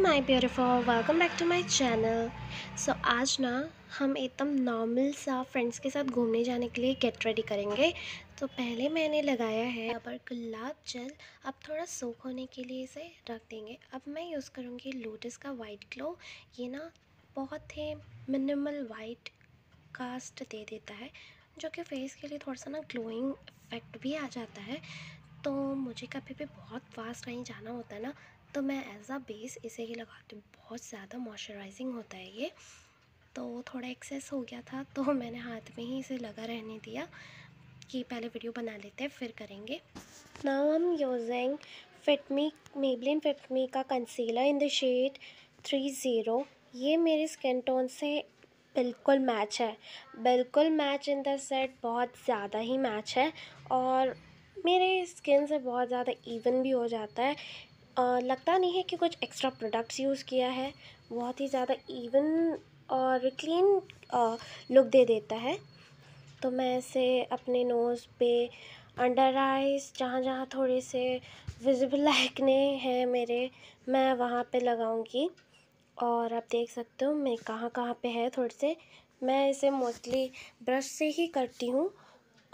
my beautiful welcome back to my channel so आज ना हम एकदम नॉर्मल सा फ्रेंड्स के साथ घूमने जाने के लिए गेट रेडी करेंगे तो पहले मैंने लगाया है यहाँ पर गुलाब जल अब थोड़ा सोख होने के लिए इसे रख देंगे अब मैं यूज़ करूँगी लोटस का वाइट ग्लो ये ना बहुत ही मिनिमल वाइट कास्ट दे देता है जो कि फेस के लिए थोड़ा सा ना ग्लोइंग इफेक्ट भी आ जाता है तो मुझे कभी भी बहुत फास्ट कहीं जाना होता है ना तो मैं एज आ बेस इसे ही लगाती हूँ बहुत ज़्यादा मॉइस्चराइजिंग होता है ये तो थोड़ा एक्सेस हो गया था तो मैंने हाथ में ही इसे लगा रहने दिया कि पहले वीडियो बना लेते हैं फिर करेंगे नाउ हम यूजिंग फिटमी मेबलिन फिटमी का concealer in the shade three zero ये मेरे स्किन टोन से बिल्कुल मैच है बिल्कुल मैच इन द सेट बहुत ज़्यादा ही मैच है और मेरे स्किन से बहुत ज़्यादा इवन भी हो जाता है लगता नहीं है कि कुछ एक्स्ट्रा प्रोडक्ट्स यूज़ किया है बहुत ही ज़्यादा इवन और क्लीन लुक दे देता है तो मैं इसे अपने नोज़ पे अंडर आइज़ जहाँ जहाँ थोड़े से विजिबल एक्ने हैं मेरे मैं वहाँ पे लगाऊंगी और आप देख सकते हो मैं कहाँ कहाँ पे है थोड़े से मैं इसे मोस्टली ब्रश से ही करती हूँ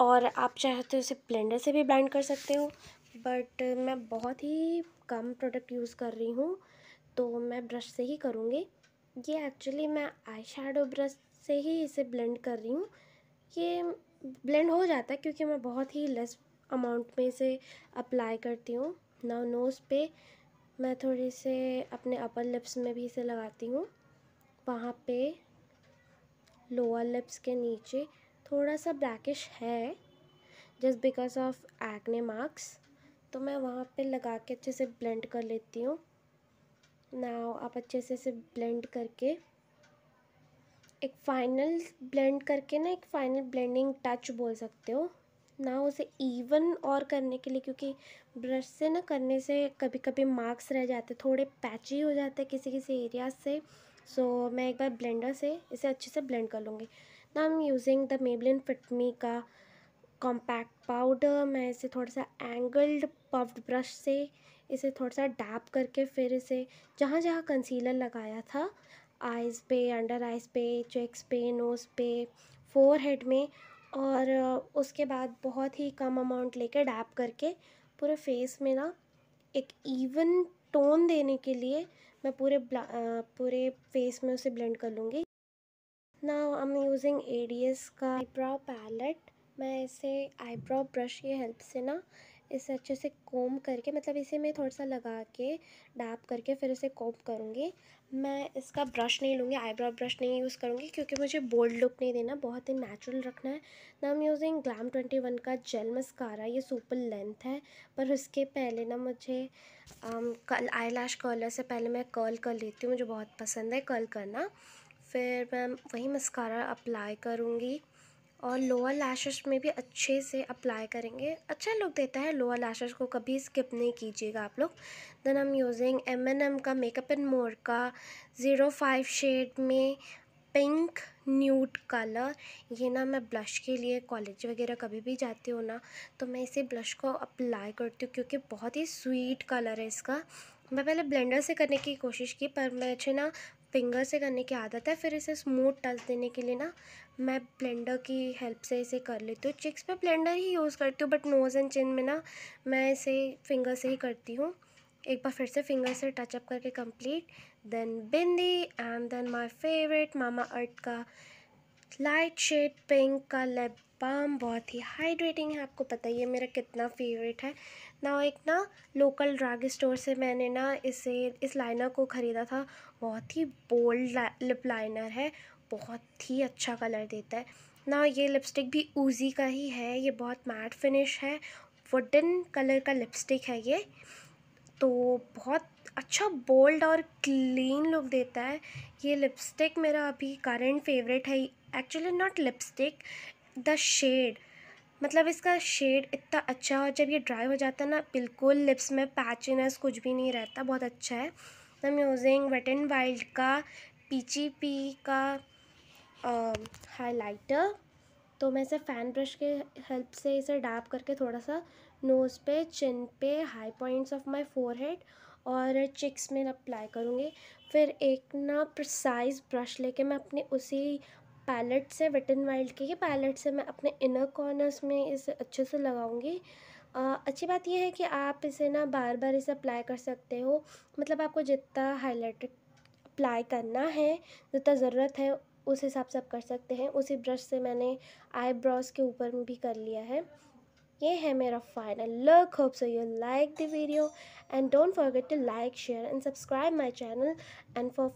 और आप चाहे तो इसे ब्लेंडर से भी ब्लेंड कर सकते हो बट मैं बहुत ही कम प्रोडक्ट यूज़ कर रही हूँ तो मैं ब्रश से ही करूँगी ये एक्चुअली मैं आई शेडो ब्रश से ही इसे ब्लेंड कर रही हूँ ये ब्लेंड हो जाता है क्योंकि मैं बहुत ही लेस अमाउंट में इसे अप्लाई करती हूँ ना नोज़ पे मैं थोड़ी से अपने अपर लिप्स में भी इसे लगाती हूँ वहाँ पे लोअर लिप्स के नीचे थोड़ा सा ब्लैकिश है just because of acne marks तो मैं वहाँ पे लगा के अच्छे से ब्लेंड कर लेती हूँ नाव आप अच्छे से इसे ब्लेंड करके एक फाइनल ब्लेंड करके ना एक फाइनल ब्लेंडिंग टच बोल सकते हो ना उसे इवन और करने के लिए क्योंकि ब्रश से ना करने से कभी कभी मार्क्स रह जाते थोड़े पैची हो जाते किसी किसी एरिया से सो so, मैं एक बार ब्लेंडर से इसे अच्छे से ब्लेंड कर लूँगी ना I am using the Maybelline FitMe का कॉम्पैक्ट पाउडर मैं इसे थोड़ा सा एंगल्ड पफ्ड ब्रश से इसे थोड़ा सा डैप करके फिर इसे जहाँ जहाँ कंसीलर लगाया था आइज़ पे अंडर आइज़ पे चेक्स पे नोज़ पे फोर हेड में और uh, उसके बाद बहुत ही कम अमाउंट लेके डैप करके पूरे फेस में ना एक इवन टोन देने के लिए मैं पूरे uh, पूरे फेस में उसे ब्लेंड कर लूँगी now I am using ADS का आईब्रो पैलेट मैं इसे आईब्रो ब्रश की हेल्प से ना इसे अच्छे से कोम करके मतलब इसे मैं थोड़ा सा लगा के डाप करके फिर इसे कोम करूँगी मैं इसका ब्रश नहीं लूँगी आईब्रो ब्रश नहीं यूज़ करूँगी क्योंकि मुझे बोल्ड लुक नहीं देना बहुत ही नेचुरल रखना है ना हम यूजिंग ग्लैम ट्वेंटी वन का जेल मस्कारा ये सुपर लेंथ है पर उसके पहले ना मुझे कल आई लैश कर्लर से पहले मैं कर्ल कर लेती हूँ मुझे बहुत पसंद है कर्ल करना फिर मैं वही मस्कारा अप्लाई करूँगी और लोअर लैशेस में भी अच्छे से अप्लाई करेंगे अच्छा लुक देता है लोअर लैशेस को कभी स्किप नहीं कीजिएगा आप लोग then I am using M N M का मेकअप एंड मोर का ज़ीरो फाइव शेड में पिंक न्यूट कलर ये ना मैं ब्लश के लिए कॉलेज वगैरह कभी भी जाती हूँ ना तो मैं इसे ब्लश को अप्लाई करती हूँ क्योंकि बहुत ही स्वीट कलर है इसका मैं पहले ब्लेंडर से करने की कोशिश की पर अच्छे ना फिंगर से करने की आदत है फिर इसे स्मूथ टच देने के लिए ना मैं ब्लेंडर की हेल्प से इसे कर लेती हूँ चिक्स पे ब्लेंडर ही यूज़ करती हूँ बट नोज़ एंड चिन में ना मैं इसे फिंगर से ही करती हूँ एक बार फिर से फिंगर से टचअप करके complete then bindi and then my favourite Mamaearth का लाइट शेड पिंक का लेप बाम बहुत ही हाइड्रेटिंग है आपको पता ही है मेरा कितना फेवरेट है ना एक ना लोकल ड्रग स्टोर से मैंने ना इसे इस लाइनर को ख़रीदा था बहुत ही बोल्ड लिप लाइनर है बहुत ही अच्छा कलर देता है ना ये लिपस्टिक भी ऊजी का ही है ये बहुत मैट फिनिश है वुडन कलर का लिपस्टिक है ये तो बहुत अच्छा बोल्ड और क्लीन लुक देता है ये लिपस्टिक मेरा अभी करंट फेवरेट है actually not lipstick the shade मतलब इसका शेड इतना अच्छा और जब ये ड्राई हो जाता है ना बिल्कुल लिप्स में पैचनेस कुछ भी नहीं रहता बहुत अच्छा है तो मैं यूजिंग वेट एंड वाइल्ड का पीची पी का हाइलाइटर तो मैं इसे फ़ैन ब्रश के हेल्प से इसे डाप करके थोड़ा सा नोज़ पे चिन पे high points of my forehead और चिक्स में अप्लाई करूँगी फिर एक ना प्रसाइज ब्रश लेके मैं अपने उसी पैलेट से वेट एन वाइल्ड के ही पैलेट से मैं अपने इनर कॉर्नर्स में इसे अच्छे से लगाऊंगी अच्छी बात यह है कि आप इसे ना बार बार इसे अप्लाई कर सकते हो मतलब आपको जितना हाईलाइट अप्लाई करना है जितना ज़रूरत है उस हिसाब से आप कर सकते हैं उसी ब्रश से मैंने आईब्रोज के ऊपर भी कर लिया है ये है मेरा final look hope so you like the video and don't forget to like share and subscribe my channel and for